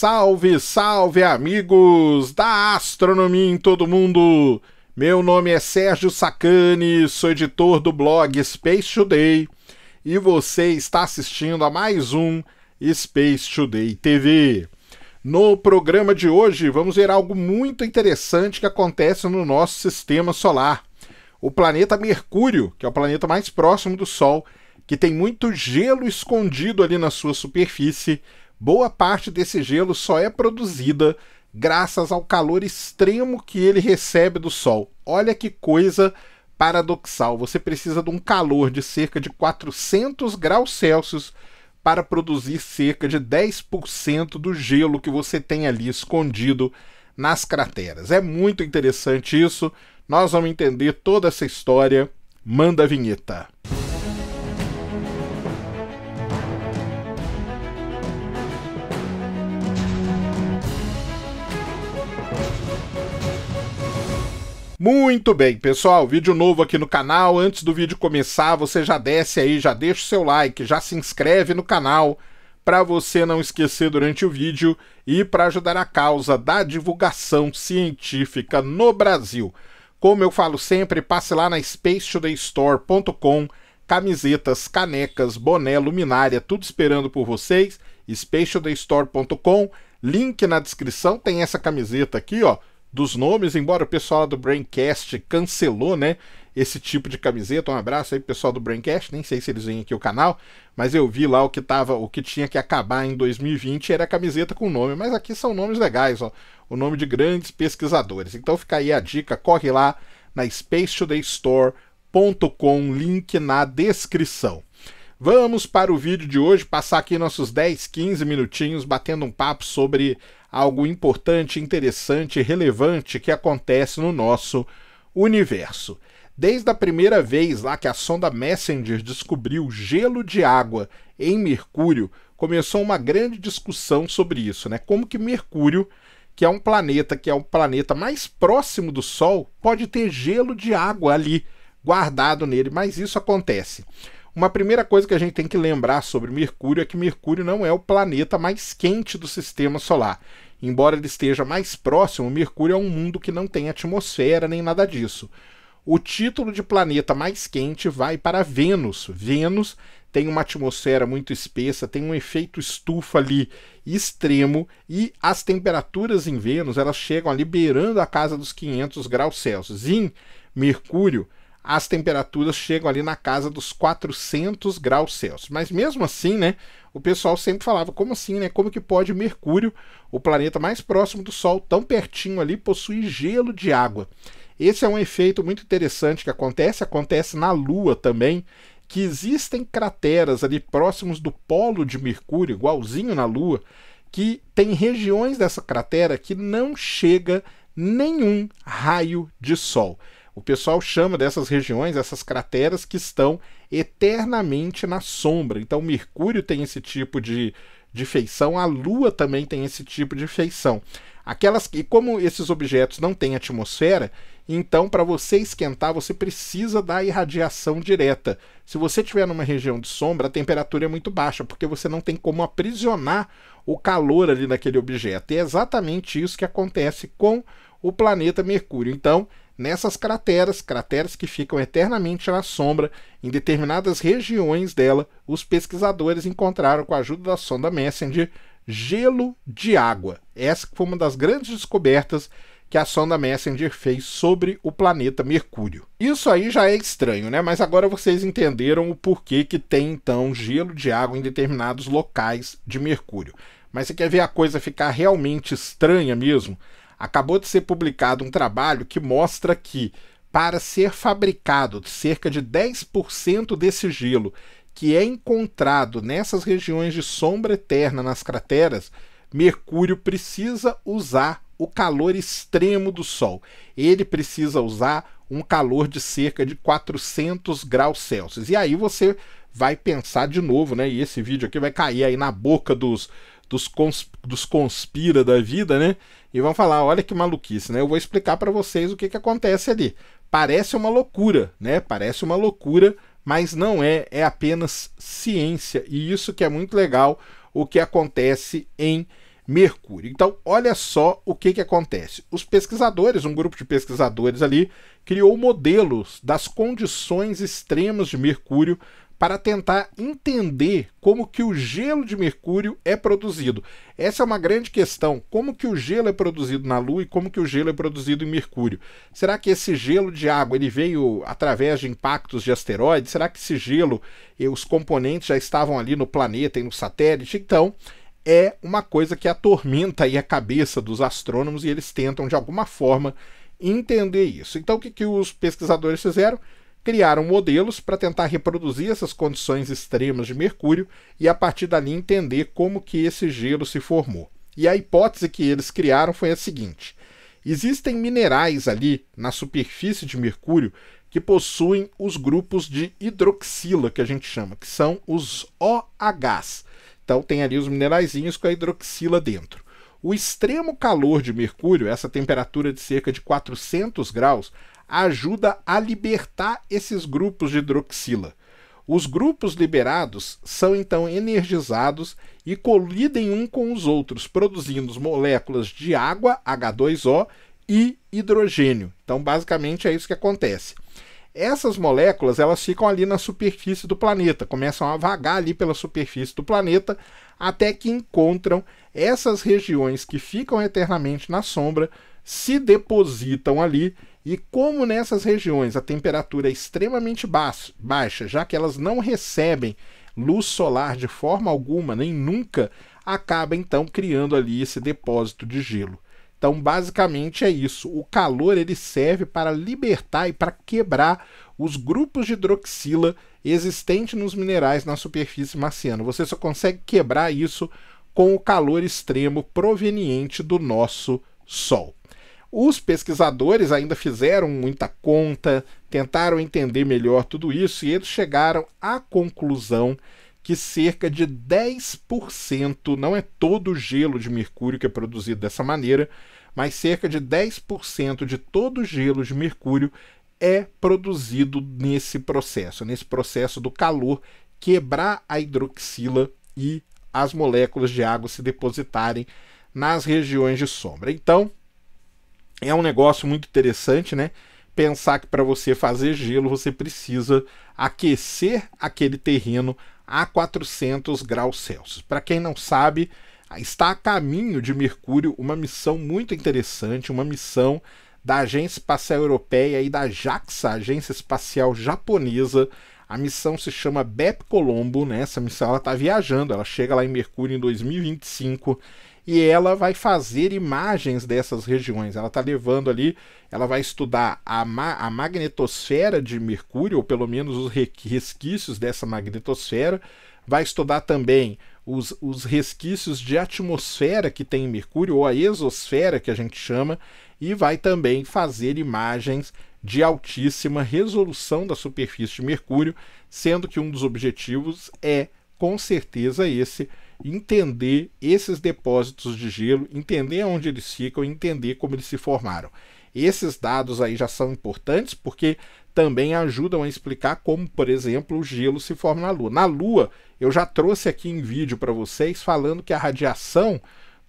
Salve, salve amigos da astronomia em todo mundo! Meu nome é Sérgio Sacani, sou editor do blog Space Today e você está assistindo a mais um Space Today TV. No programa de hoje, vamos ver algo muito interessante que acontece no nosso sistema solar. O planeta Mercúrio, que é o planeta mais próximo do Sol, que tem muito gelo escondido ali na sua superfície, Boa parte desse gelo só é produzida graças ao calor extremo que ele recebe do Sol. Olha que coisa paradoxal. Você precisa de um calor de cerca de 400 graus Celsius para produzir cerca de 10% do gelo que você tem ali escondido nas crateras. É muito interessante isso. Nós vamos entender toda essa história. Manda a vinheta. Muito bem, pessoal, vídeo novo aqui no canal. Antes do vídeo começar, você já desce aí, já deixa o seu like, já se inscreve no canal para você não esquecer durante o vídeo e para ajudar a causa da divulgação científica no Brasil. Como eu falo sempre, passe lá na spacetodaystore.com, camisetas, canecas, boné, luminária, tudo esperando por vocês. spacetodaystore.com, link na descrição, tem essa camiseta aqui, ó dos nomes, embora o pessoal do Braincast cancelou, né? Esse tipo de camiseta. Um abraço aí pessoal do Braincast, nem sei se eles vêm aqui o canal, mas eu vi lá o que tava, o que tinha que acabar em 2020 era a camiseta com nome, mas aqui são nomes legais, ó, o nome de grandes pesquisadores. Então fica aí a dica, corre lá na spacetodaystore.com, link na descrição. Vamos para o vídeo de hoje, passar aqui nossos 10, 15 minutinhos batendo um papo sobre algo importante, interessante, relevante que acontece no nosso universo. Desde a primeira vez lá que a sonda Messenger descobriu gelo de água em Mercúrio, começou uma grande discussão sobre isso, né? Como que Mercúrio, que é um planeta que é o planeta mais próximo do Sol, pode ter gelo de água ali guardado nele, mas isso acontece. Uma primeira coisa que a gente tem que lembrar sobre Mercúrio é que Mercúrio não é o planeta mais quente do sistema solar. Embora ele esteja mais próximo, Mercúrio é um mundo que não tem atmosfera nem nada disso. O título de planeta mais quente vai para Vênus. Vênus tem uma atmosfera muito espessa, tem um efeito estufa ali extremo e as temperaturas em Vênus elas chegam ali beirando a casa dos 500 graus Celsius. Em Mercúrio, as temperaturas chegam ali na casa dos 400 graus Celsius. Mas mesmo assim, né, o pessoal sempre falava, como assim, né? Como que pode Mercúrio, o planeta mais próximo do Sol, tão pertinho ali, possuir gelo de água? Esse é um efeito muito interessante que acontece, acontece na Lua também, que existem crateras ali próximos do polo de Mercúrio, igualzinho na Lua, que tem regiões dessa cratera que não chega nenhum raio de sol. O pessoal chama dessas regiões, essas crateras que estão eternamente na sombra. Então, Mercúrio tem esse tipo de, de feição, a Lua também tem esse tipo de feição. Aquelas que, como esses objetos não têm atmosfera, então para você esquentar você precisa da irradiação direta. Se você estiver numa região de sombra, a temperatura é muito baixa, porque você não tem como aprisionar o calor ali naquele objeto. E é exatamente isso que acontece com o planeta Mercúrio. Então, nessas crateras, crateras que ficam eternamente na sombra, em determinadas regiões dela, os pesquisadores encontraram, com a ajuda da sonda Messenger, gelo de água. Essa foi uma das grandes descobertas que a sonda Messenger fez sobre o planeta Mercúrio. Isso aí já é estranho, né? Mas agora vocês entenderam o porquê que tem então gelo de água em determinados locais de Mercúrio. Mas você quer ver a coisa ficar realmente estranha mesmo? Acabou de ser publicado um trabalho que mostra que para ser fabricado cerca de 10% desse gelo que é encontrado nessas regiões de sombra eterna nas crateras, Mercúrio precisa usar o calor extremo do Sol. Ele precisa usar um calor de cerca de 400 graus Celsius. E aí você vai pensar de novo, né? E esse vídeo aqui vai cair aí na boca dos, dos, dos conspira da vida, né? E vão falar, olha que maluquice, né? Eu vou explicar para vocês o que, que acontece ali. Parece uma loucura, né? Parece uma loucura mas não é, é apenas ciência, e isso que é muito legal o que acontece em Mercúrio. Então, olha só o que, que acontece. Os pesquisadores, um grupo de pesquisadores ali, criou modelos das condições extremas de Mercúrio para tentar entender como que o gelo de Mercúrio é produzido. Essa é uma grande questão, como que o gelo é produzido na Lua e como que o gelo é produzido em Mercúrio. Será que esse gelo de água ele veio através de impactos de asteroides? Será que esse gelo e os componentes já estavam ali no planeta e no satélite? Então, é uma coisa que atormenta aí a cabeça dos astrônomos e eles tentam de alguma forma entender isso. Então, o que, que os pesquisadores fizeram? criaram modelos para tentar reproduzir essas condições extremas de Mercúrio e a partir dali entender como que esse gelo se formou. E a hipótese que eles criaram foi a seguinte: existem minerais ali na superfície de Mercúrio que possuem os grupos de hidroxila que a gente chama, que são os OHs. Então tem ali os mineraizinhos com a hidroxila dentro. O extremo calor de Mercúrio, essa temperatura de cerca de 400 graus, ajuda a libertar esses grupos de hidroxila. Os grupos liberados são então energizados e colidem um com os outros, produzindo moléculas de água, H2O, e hidrogênio. Então, basicamente é isso que acontece. Essas moléculas elas ficam ali na superfície do planeta, começam a vagar ali pela superfície do planeta até que encontram essas regiões que ficam eternamente na sombra, se depositam ali e como nessas regiões a temperatura é extremamente baixa, já que elas não recebem luz solar de forma alguma, nem nunca, acaba então criando ali esse depósito de gelo. Então, basicamente é isso. O calor ele serve para libertar e para quebrar os grupos de hidroxila existentes nos minerais na superfície marciana. Você só consegue quebrar isso com o calor extremo proveniente do nosso Sol. Os pesquisadores ainda fizeram muita conta, tentaram entender melhor tudo isso e eles chegaram à conclusão que cerca de 10%, não é todo o gelo de mercúrio que é produzido dessa maneira, mas cerca de 10% de todo o gelo de mercúrio é produzido nesse processo, nesse processo do calor quebrar a hidroxila e as moléculas de água se depositarem nas regiões de sombra. Então, é um negócio muito interessante, né? Pensar que para você fazer gelo você precisa aquecer aquele terreno a 400 graus Celsius. Para quem não sabe, está a caminho de Mercúrio uma missão muito interessante, uma missão da Agência Espacial Europeia e da JAXA, Agência Espacial Japonesa, a missão se chama BEP Colombo, né? Essa missão ela está viajando, ela chega lá em Mercúrio em 2025 e ela vai fazer imagens dessas regiões. Ela está levando ali, ela vai estudar a, ma a magnetosfera de Mercúrio, ou pelo menos os resquícios dessa magnetosfera, vai estudar também os, os resquícios de atmosfera que tem em Mercúrio, ou a exosfera que a gente chama, e vai também fazer imagens de altíssima resolução da superfície de Mercúrio, sendo que um dos objetivos é, com certeza, esse entender esses depósitos de gelo, entender onde eles ficam, entender como eles se formaram. Esses dados aí já são importantes porque também ajudam a explicar como, por exemplo, o gelo se forma na Lua. Na Lua, eu já trouxe aqui em vídeo para vocês falando que a radiação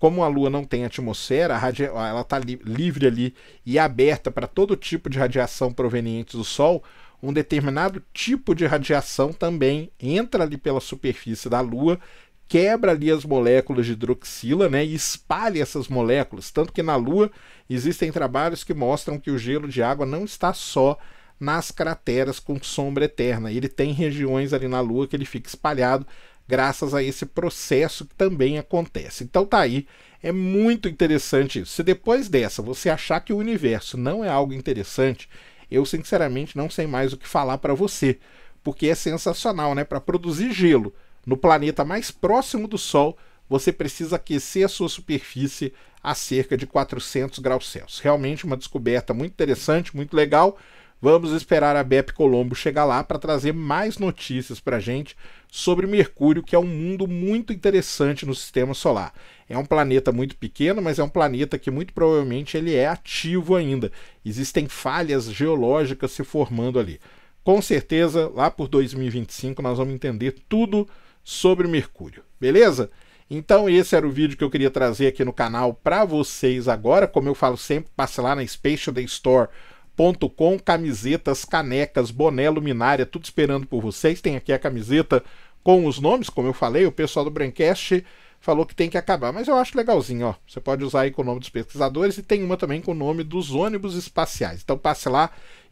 como a Lua não tem atmosfera, radia... ela está li... livre ali e aberta para todo tipo de radiação proveniente do Sol, um determinado tipo de radiação também entra ali pela superfície da Lua, quebra ali as moléculas de hidroxila né, e espalha essas moléculas. Tanto que na Lua existem trabalhos que mostram que o gelo de água não está só nas crateras com sombra eterna. Ele tem regiões ali na Lua que ele fica espalhado graças a esse processo que também acontece. Então tá aí, é muito interessante isso. Se depois dessa você achar que o universo não é algo interessante, eu sinceramente não sei mais o que falar para você, porque é sensacional, né? Para produzir gelo no planeta mais próximo do Sol, você precisa aquecer a sua superfície a cerca de 400 graus Celsius. Realmente uma descoberta muito interessante, muito legal. Vamos esperar a Bep Colombo chegar lá para trazer mais notícias para a gente sobre Mercúrio, que é um mundo muito interessante no sistema solar. É um planeta muito pequeno, mas é um planeta que muito provavelmente ele é ativo ainda. Existem falhas geológicas se formando ali. Com certeza, lá por 2025 nós vamos entender tudo sobre Mercúrio, beleza? Então esse era o vídeo que eu queria trazer aqui no canal para vocês agora. Como eu falo sempre, passe lá na Space Day Store .com, camisetas, canecas, boné, luminária, tudo esperando por vocês. Tem aqui a camiseta com os nomes, como eu falei, o pessoal do Brancast falou que tem que acabar, mas eu acho legalzinho, ó. Você pode usar aí com o nome dos pesquisadores e tem uma também com o nome dos ônibus espaciais. Então passe lá,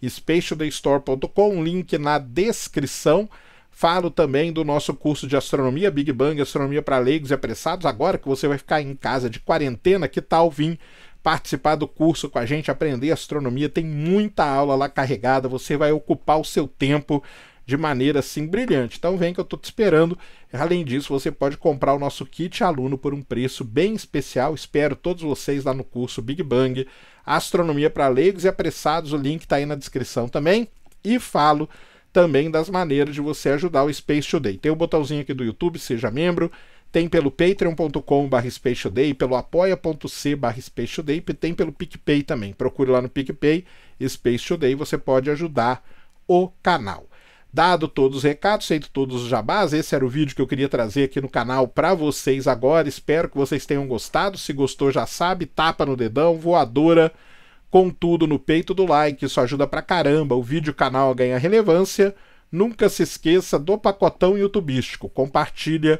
spatialdaystore.com, link na descrição. Falo também do nosso curso de astronomia, Big Bang, astronomia para leigos e apressados. Agora que você vai ficar em casa de quarentena, que tal vir participar do curso com a gente, aprender astronomia. Tem muita aula lá carregada, você vai ocupar o seu tempo de maneira assim brilhante. Então vem que eu estou te esperando. Além disso, você pode comprar o nosso kit aluno por um preço bem especial. Espero todos vocês lá no curso Big Bang Astronomia para Leigos e Apressados. O link está aí na descrição também. E falo também das maneiras de você ajudar o Space Today. Tem o botãozinho aqui do YouTube, seja membro tem pelo patreon.com Day, pelo apoia.c Day e tem pelo PicPay também. Procure lá no PicPay Space Day, você pode ajudar o canal. Dado todos os recados, feito todos os jabás, esse era o vídeo que eu queria trazer aqui no canal para vocês agora. Espero que vocês tenham gostado. Se gostou, já sabe, tapa no dedão, voadora, com tudo no peito do like. Isso ajuda pra caramba o vídeo canal ganha relevância. Nunca se esqueça do pacotão youtubístico. Compartilha